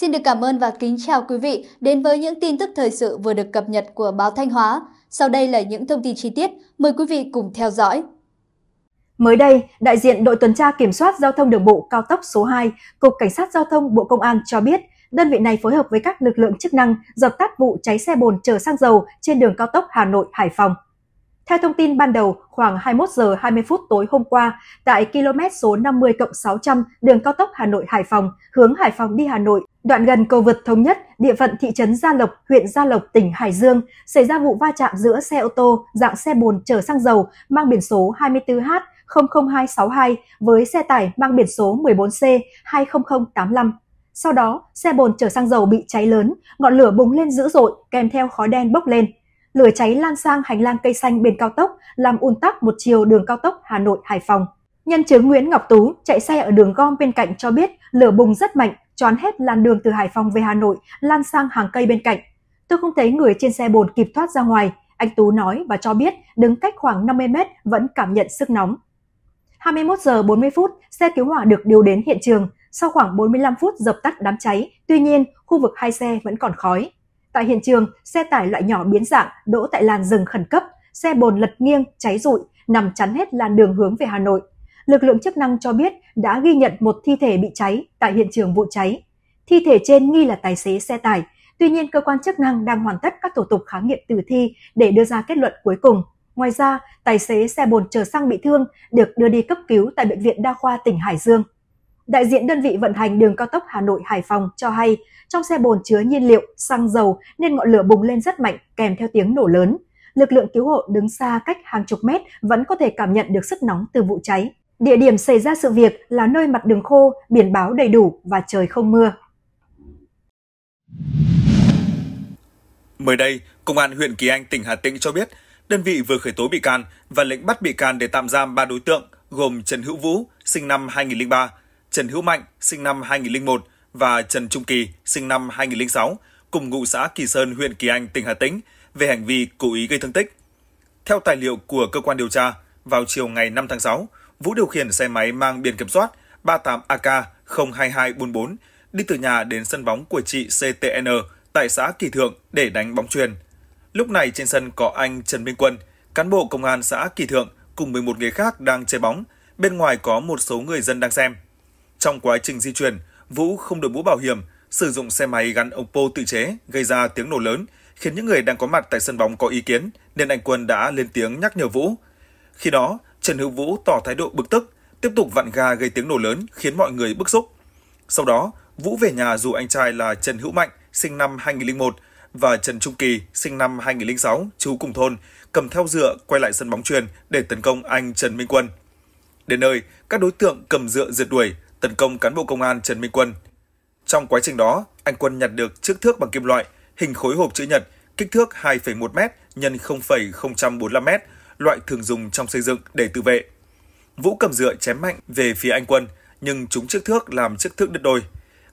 Xin được cảm ơn và kính chào quý vị đến với những tin tức thời sự vừa được cập nhật của báo Thanh Hóa. Sau đây là những thông tin chi tiết, mời quý vị cùng theo dõi. Mới đây, đại diện đội tuần tra kiểm soát giao thông đường bộ cao tốc số 2, Cục Cảnh sát Giao thông Bộ Công an cho biết, đơn vị này phối hợp với các lực lượng chức năng dập tắt vụ cháy xe bồn chở xăng dầu trên đường cao tốc Hà Nội-Hải Phòng. Theo thông tin ban đầu, khoảng 21 giờ 20 phút tối hôm qua, tại km số 50 cộng 600 đường cao tốc Hà Nội Hải Phòng, hướng Hải Phòng đi Hà Nội, đoạn gần cầu vượt thống nhất, địa phận thị trấn Gia Lộc, huyện Gia Lộc, tỉnh Hải Dương, xảy ra vụ va chạm giữa xe ô tô dạng xe bồn chở xăng dầu mang biển số 24H 00262 với xe tải mang biển số 14C 20085. Sau đó, xe bồn chở xăng dầu bị cháy lớn, ngọn lửa bùng lên dữ dội kèm theo khói đen bốc lên lửa cháy lan sang hành lang cây xanh bên cao tốc, làm ùn tắc một chiều đường cao tốc Hà Nội Hải Phòng. Nhân chứng Nguyễn Ngọc Tú chạy xe ở đường gom bên cạnh cho biết lửa bùng rất mạnh, tròn hết làn đường từ Hải Phòng về Hà Nội, lan sang hàng cây bên cạnh. Tôi không thấy người trên xe bồn kịp thoát ra ngoài, anh Tú nói và cho biết đứng cách khoảng 50 mét vẫn cảm nhận sức nóng. 21 giờ 40 phút, xe cứu hỏa được điều đến hiện trường. Sau khoảng 45 phút dập tắt đám cháy, tuy nhiên khu vực hai xe vẫn còn khói. Tại hiện trường, xe tải loại nhỏ biến dạng đỗ tại làn rừng khẩn cấp, xe bồn lật nghiêng, cháy rụi, nằm chắn hết làn đường hướng về Hà Nội. Lực lượng chức năng cho biết đã ghi nhận một thi thể bị cháy tại hiện trường vụ cháy. Thi thể trên nghi là tài xế xe tải, tuy nhiên cơ quan chức năng đang hoàn tất các thủ tục khám nghiệm tử thi để đưa ra kết luận cuối cùng. Ngoài ra, tài xế xe bồn chở xăng bị thương được đưa đi cấp cứu tại Bệnh viện Đa khoa tỉnh Hải Dương đại diện đơn vị vận hành đường cao tốc Hà Nội Hải Phòng cho hay, trong xe bồn chứa nhiên liệu, xăng dầu nên ngọn lửa bùng lên rất mạnh kèm theo tiếng nổ lớn. Lực lượng cứu hộ đứng xa cách hàng chục mét vẫn có thể cảm nhận được sức nóng từ vụ cháy. Địa điểm xảy ra sự việc là nơi mặt đường khô, biển báo đầy đủ và trời không mưa. Mới đây, Công an huyện Kỳ Anh, tỉnh Hà Tĩnh cho biết, đơn vị vừa khởi tố bị can và lệnh bắt bị can để tạm giam ba đối tượng gồm Trần Hữu Vũ, sinh năm 2003, Trần Hữu Mạnh, sinh năm 2001 và Trần Trung Kỳ, sinh năm 2006, cùng ngụ xã Kỳ Sơn, huyện Kỳ Anh, tỉnh Hà Tĩnh, về hành vi cố ý gây thương tích. Theo tài liệu của cơ quan điều tra, vào chiều ngày 5 tháng 6, Vũ điều khiển xe máy mang biển kiểm soát 38AK02244 đi từ nhà đến sân bóng của chị CTN tại xã Kỳ Thượng để đánh bóng truyền. Lúc này trên sân có anh Trần Minh Quân, cán bộ công an xã Kỳ Thượng cùng 11 người khác đang chơi bóng. Bên ngoài có một số người dân đang xem. Trong quá trình di chuyển, Vũ không đội mũ bảo hiểm, sử dụng xe máy gắn ống pô tự chế gây ra tiếng nổ lớn, khiến những người đang có mặt tại sân bóng có ý kiến nên anh Quân đã lên tiếng nhắc nhở Vũ. Khi đó, Trần Hữu Vũ tỏ thái độ bực tức, tiếp tục vặn ga gây tiếng nổ lớn khiến mọi người bức xúc. Sau đó, Vũ về nhà dù anh trai là Trần Hữu Mạnh, sinh năm 2001, và Trần Trung Kỳ, sinh năm 2006, trú cùng thôn, cầm theo dựa quay lại sân bóng truyền để tấn công anh Trần Minh Quân. Đến nơi, các đối tượng cầm dựa rượt đuổi, tấn công cán bộ công an Trần Minh Quân. Trong quá trình đó, anh Quân nhặt được chiếc thước bằng kim loại, hình khối hộp chữ nhật, kích thước 2,1 m x 0,045 m, loại thường dùng trong xây dựng để tự vệ. Vũ cầm dựa chém mạnh về phía anh Quân, nhưng chúng chiếc thước làm chiếc thước đứt đôi.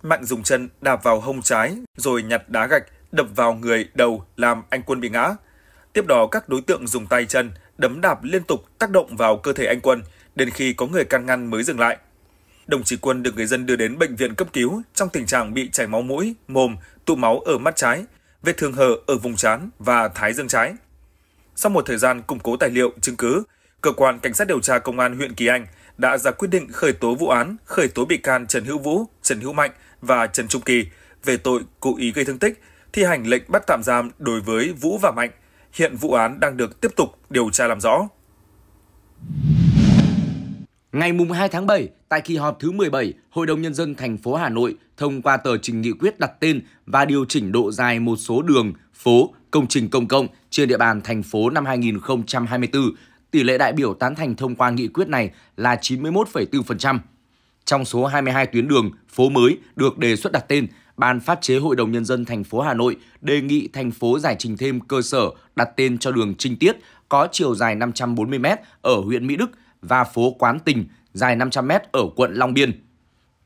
Mạnh dùng chân đạp vào hông trái rồi nhặt đá gạch đập vào người đầu làm anh Quân bị ngã. Tiếp đó các đối tượng dùng tay chân đấm đạp liên tục tác động vào cơ thể anh Quân đến khi có người can ngăn mới dừng lại. Đồng chí Quân được người dân đưa đến bệnh viện cấp cứu trong tình trạng bị chảy máu mũi, mồm, tụ máu ở mắt trái, vết thương hở ở vùng trán và thái dương trái. Sau một thời gian củng cố tài liệu, chứng cứ, cơ quan cảnh sát điều tra công an huyện Kỳ Anh đã ra quyết định khởi tố vụ án, khởi tố bị can Trần Hữu Vũ, Trần Hữu Mạnh và Trần Trung Kỳ về tội cố ý gây thương tích, thi hành lệnh bắt tạm giam đối với Vũ và Mạnh. Hiện vụ án đang được tiếp tục điều tra làm rõ. Ngày 2 tháng 7, tại kỳ họp thứ 17, Hội đồng Nhân dân thành phố Hà Nội thông qua tờ trình nghị quyết đặt tên và điều chỉnh độ dài một số đường, phố, công trình công cộng trên địa bàn thành phố năm 2024. Tỷ lệ đại biểu tán thành thông qua nghị quyết này là 91,4%. Trong số 22 tuyến đường, phố mới được đề xuất đặt tên, Ban pháp chế Hội đồng Nhân dân thành phố Hà Nội đề nghị thành phố giải trình thêm cơ sở đặt tên cho đường Trinh Tiết có chiều dài 540m ở huyện Mỹ Đức – và phố Quán Tình dài 500m ở quận Long Biên.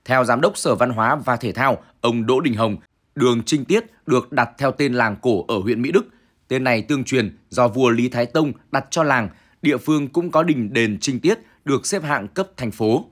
Theo Giám đốc Sở Văn hóa và Thể thao, ông Đỗ Đình Hồng, đường Trinh Tiết được đặt theo tên làng cổ ở huyện Mỹ Đức. Tên này tương truyền do vua Lý Thái Tông đặt cho làng, địa phương cũng có đình đền Trinh Tiết được xếp hạng cấp thành phố.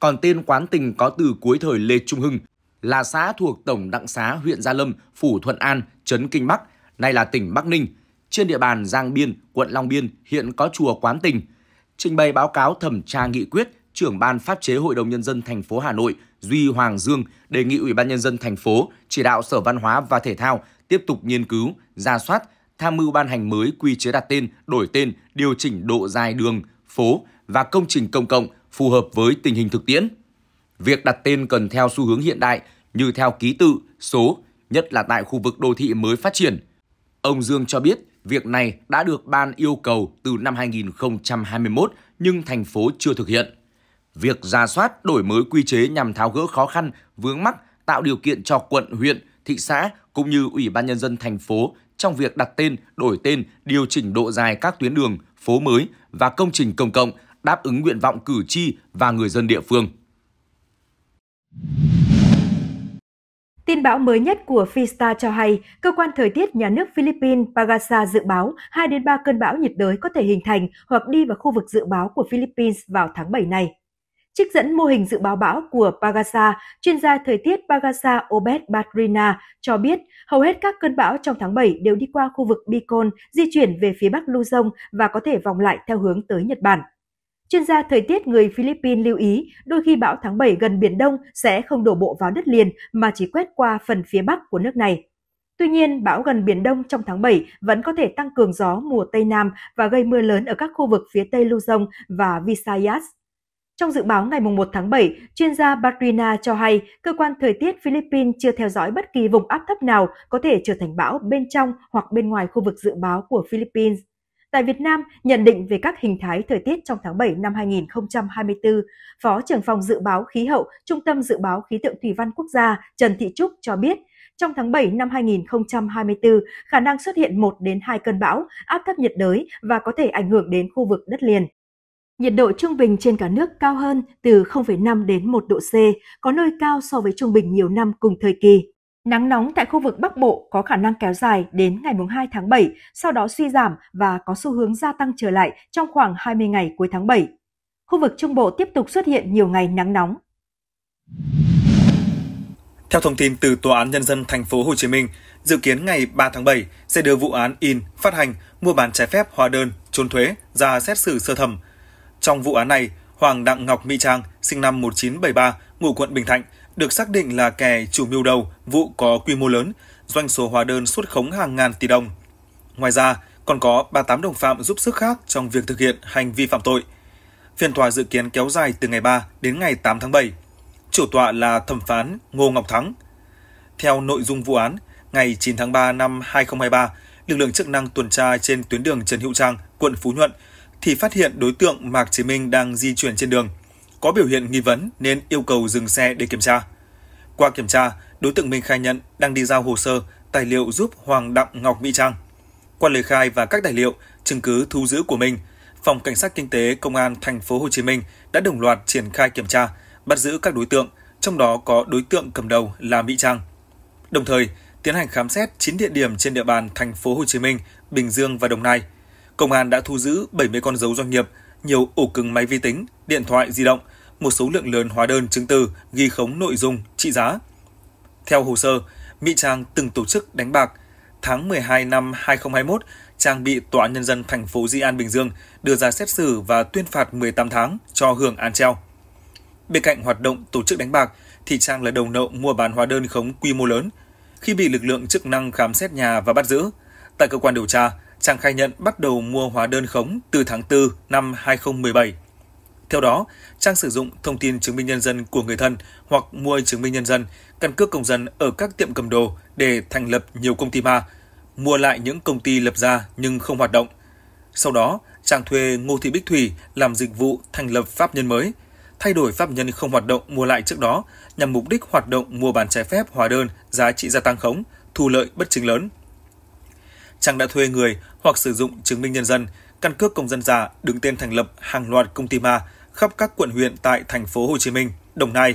Còn tên Quán Tình có từ cuối thời Lê Trung Hưng, là xã thuộc Tổng Đặng Xá, huyện Gia Lâm, Phủ Thuận An, Trấn Kinh Bắc, nay là tỉnh Bắc Ninh. Trên địa bàn Giang Biên, quận Long Biên hiện có chùa Quán Tình – trình bày báo cáo thẩm tra nghị quyết, trưởng ban pháp chế Hội đồng nhân dân thành phố Hà Nội Duy Hoàng Dương đề nghị Ủy ban nhân dân thành phố chỉ đạo Sở Văn hóa và Thể thao tiếp tục nghiên cứu, ra soát, tham mưu ban hành mới quy chế đặt tên, đổi tên, điều chỉnh độ dài đường, phố và công trình công cộng phù hợp với tình hình thực tiễn. Việc đặt tên cần theo xu hướng hiện đại như theo ký tự, số, nhất là tại khu vực đô thị mới phát triển. Ông Dương cho biết, Việc này đã được ban yêu cầu từ năm 2021 nhưng thành phố chưa thực hiện. Việc ra soát đổi mới quy chế nhằm tháo gỡ khó khăn, vướng mắc, tạo điều kiện cho quận, huyện, thị xã cũng như Ủy ban Nhân dân thành phố trong việc đặt tên, đổi tên, điều chỉnh độ dài các tuyến đường, phố mới và công trình công cộng đáp ứng nguyện vọng cử tri và người dân địa phương. Tin bão mới nhất của Fista cho hay, cơ quan thời tiết nhà nước Philippines Pagasa dự báo 2 đến 3 cơn bão nhiệt đới có thể hình thành hoặc đi vào khu vực dự báo của Philippines vào tháng 7 này. Trích dẫn mô hình dự báo bão của Pagasa, chuyên gia thời tiết Pagasa Obed Badrina cho biết hầu hết các cơn bão trong tháng 7 đều đi qua khu vực Bicol, di chuyển về phía bắc Luzon và có thể vòng lại theo hướng tới Nhật Bản. Chuyên gia thời tiết người Philippines lưu ý, đôi khi bão tháng 7 gần Biển Đông sẽ không đổ bộ vào đất liền mà chỉ quét qua phần phía bắc của nước này. Tuy nhiên, bão gần Biển Đông trong tháng 7 vẫn có thể tăng cường gió mùa Tây Nam và gây mưa lớn ở các khu vực phía Tây Luzon và Visayas. Trong dự báo ngày 1 tháng 7, chuyên gia Patrina cho hay cơ quan thời tiết Philippines chưa theo dõi bất kỳ vùng áp thấp nào có thể trở thành bão bên trong hoặc bên ngoài khu vực dự báo của Philippines. Tại Việt Nam, nhận định về các hình thái thời tiết trong tháng 7 năm 2024, Phó trưởng phòng dự báo khí hậu, Trung tâm dự báo khí tượng thủy văn quốc gia Trần Thị Trúc cho biết, trong tháng 7 năm 2024, khả năng xuất hiện 1 đến 2 cơn bão, áp thấp nhiệt đới và có thể ảnh hưởng đến khu vực đất liền. Nhiệt độ trung bình trên cả nước cao hơn từ 0,5 đến 1 độ C, có nơi cao so với trung bình nhiều năm cùng thời kỳ. Nắng nóng tại khu vực Bắc Bộ có khả năng kéo dài đến ngày 2 tháng 7, sau đó suy giảm và có xu hướng gia tăng trở lại trong khoảng 20 ngày cuối tháng 7. Khu vực Trung Bộ tiếp tục xuất hiện nhiều ngày nắng nóng. Theo thông tin từ Tòa án Nhân dân thành phố Hồ Chí Minh, dự kiến ngày 3 tháng 7 sẽ đưa vụ án in, phát hành, mua bán trái phép hóa đơn, trốn thuế ra xét xử sơ thẩm. Trong vụ án này, Hoàng Đặng Ngọc Mỹ Trang, sinh năm 1973, ngụ quận Bình Thạnh, được xác định là kẻ chủ mưu đầu vụ có quy mô lớn, doanh số hóa đơn xuất khống hàng ngàn tỷ đồng. Ngoài ra, còn có 38 đồng phạm giúp sức khác trong việc thực hiện hành vi phạm tội. Phiên tòa dự kiến kéo dài từ ngày 3 đến ngày 8 tháng 7. Chủ tọa là thẩm phán Ngô Ngọc Thắng. Theo nội dung vụ án, ngày 9 tháng 3 năm 2023, lực lượng chức năng tuần tra trên tuyến đường Trần Hữu Trang, quận Phú Nhuận thì phát hiện đối tượng Mạc Chí Minh đang di chuyển trên đường – có biểu hiện nghi vấn nên yêu cầu dừng xe để kiểm tra. Qua kiểm tra, đối tượng Minh khai nhận đang đi giao hồ sơ, tài liệu giúp Hoàng Đặng Ngọc Mỹ Trang. Qua lời khai và các tài liệu, chứng cứ thu giữ của mình, Phòng Cảnh sát Kinh tế Công an Thành phố Hồ Chí Minh đã đồng loạt triển khai kiểm tra, bắt giữ các đối tượng, trong đó có đối tượng cầm đầu là Mỹ Trang. Đồng thời, tiến hành khám xét 9 địa điểm trên địa bàn Thành phố Hồ Chí Minh, Bình Dương và Đồng Nai. Công an đã thu giữ 70 con dấu doanh nghiệp, nhiều ổ cứng máy vi tính, điện thoại di động, một số lượng lớn hóa đơn chứng từ ghi khống nội dung, trị giá. Theo hồ sơ, Mỹ Trang từng tổ chức đánh bạc. Tháng 12 năm 2021, Trang bị Tòa Nhân dân thành phố Di An Bình Dương đưa ra xét xử và tuyên phạt 18 tháng cho hưởng án treo. Bên cạnh hoạt động tổ chức đánh bạc, thì Trang là đầu nậu mua bán hóa đơn khống quy mô lớn. Khi bị lực lượng chức năng khám xét nhà và bắt giữ, tại cơ quan điều tra, Trang khai nhận bắt đầu mua hóa đơn khống từ tháng 4 năm 2017. Theo đó, Trang sử dụng thông tin chứng minh nhân dân của người thân hoặc mua chứng minh nhân dân, căn cước công dân ở các tiệm cầm đồ để thành lập nhiều công ty ma, mua lại những công ty lập ra nhưng không hoạt động. Sau đó, Trang thuê Ngô Thị Bích Thủy làm dịch vụ thành lập pháp nhân mới, thay đổi pháp nhân không hoạt động mua lại trước đó nhằm mục đích hoạt động mua bán trái phép hóa đơn giá trị gia tăng khống, thu lợi bất chính lớn. Trang đã thuê người hoặc sử dụng chứng minh nhân dân, căn cước công dân giả đứng tên thành lập hàng loạt công ty ma khắp các quận huyện tại thành phố Hồ Chí Minh, Đồng Nai.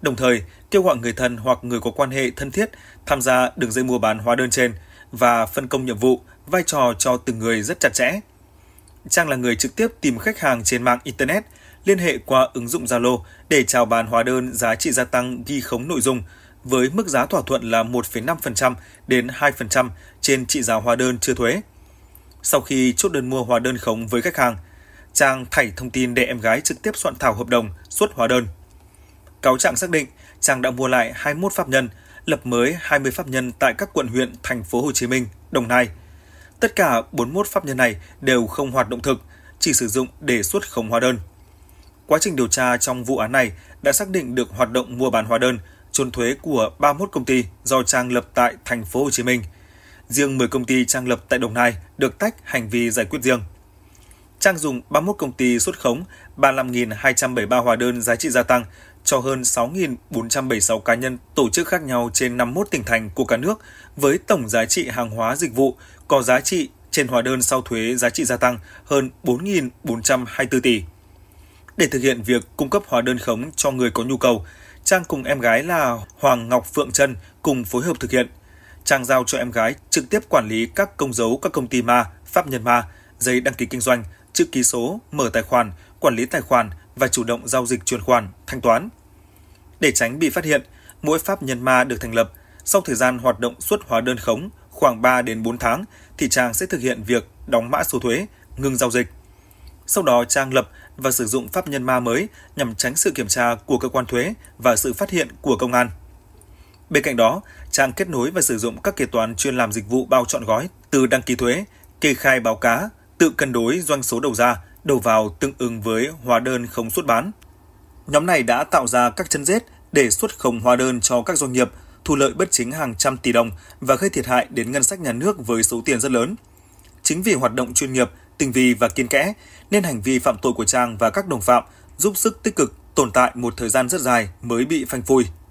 Đồng thời, kêu gọi người thân hoặc người có quan hệ thân thiết tham gia đường dây mua bán hóa đơn trên và phân công nhiệm vụ, vai trò cho từng người rất chặt chẽ. Trang là người trực tiếp tìm khách hàng trên mạng Internet, liên hệ qua ứng dụng Zalo để chào bán hóa đơn giá trị gia tăng ghi khống nội dung, với mức giá thỏa thuận là 1,5% đến 2% trên trị giá hóa đơn chưa thuế. Sau khi chốt đơn mua hóa đơn khống với khách hàng, Trang thảy thông tin để em gái trực tiếp soạn thảo hợp đồng xuất hóa đơn. Cáo trạng xác định Trang đã mua lại 21 pháp nhân, lập mới 20 pháp nhân tại các quận huyện thành phố Hồ Chí Minh, Đồng Nai. Tất cả 41 pháp nhân này đều không hoạt động thực, chỉ sử dụng để xuất khống hóa đơn. Quá trình điều tra trong vụ án này đã xác định được hoạt động mua bán hóa đơn trốn thuế của 31 công ty do Trang lập tại thành phố Hồ Chí Minh. Riêng 10 công ty Trang lập tại Đồng Nai được tách hành vi giải quyết riêng. Trang dùng 31 công ty xuất khống 35.273 hóa đơn giá trị gia tăng cho hơn 6.476 cá nhân tổ chức khác nhau trên 51 tỉnh thành của cả nước với tổng giá trị hàng hóa dịch vụ có giá trị trên hóa đơn sau thuế giá trị gia tăng hơn 4.424 tỷ. Để thực hiện việc cung cấp hóa đơn khống cho người có nhu cầu, Trang cùng em gái là Hoàng Ngọc Phượng Trân cùng phối hợp thực hiện. Trang giao cho em gái trực tiếp quản lý các công dấu các công ty ma, pháp nhân ma, giấy đăng ký kinh doanh, chữ ký số, mở tài khoản, quản lý tài khoản và chủ động giao dịch chuyển khoản, thanh toán. Để tránh bị phát hiện, mỗi pháp nhân ma được thành lập, sau thời gian hoạt động xuất hóa đơn khống khoảng 3 đến 4 tháng thì Trang sẽ thực hiện việc đóng mã số thuế, ngừng giao dịch sau đó Trang lập và sử dụng pháp nhân ma mới nhằm tránh sự kiểm tra của cơ quan thuế và sự phát hiện của công an. Bên cạnh đó, Trang kết nối và sử dụng các kế toán chuyên làm dịch vụ bao trọn gói từ đăng ký thuế, kê khai báo cá, tự cân đối doanh số đầu ra, đầu vào tương ứng với hóa đơn không xuất bán. Nhóm này đã tạo ra các chân rết để xuất khống hóa đơn cho các doanh nghiệp, thu lợi bất chính hàng trăm tỷ đồng và gây thiệt hại đến ngân sách nhà nước với số tiền rất lớn. Chính vì hoạt động chuyên nghiệp tinh vi và kiên kẽ, nên hành vi phạm tội của Trang và các đồng phạm giúp sức tích cực tồn tại một thời gian rất dài mới bị phanh phui.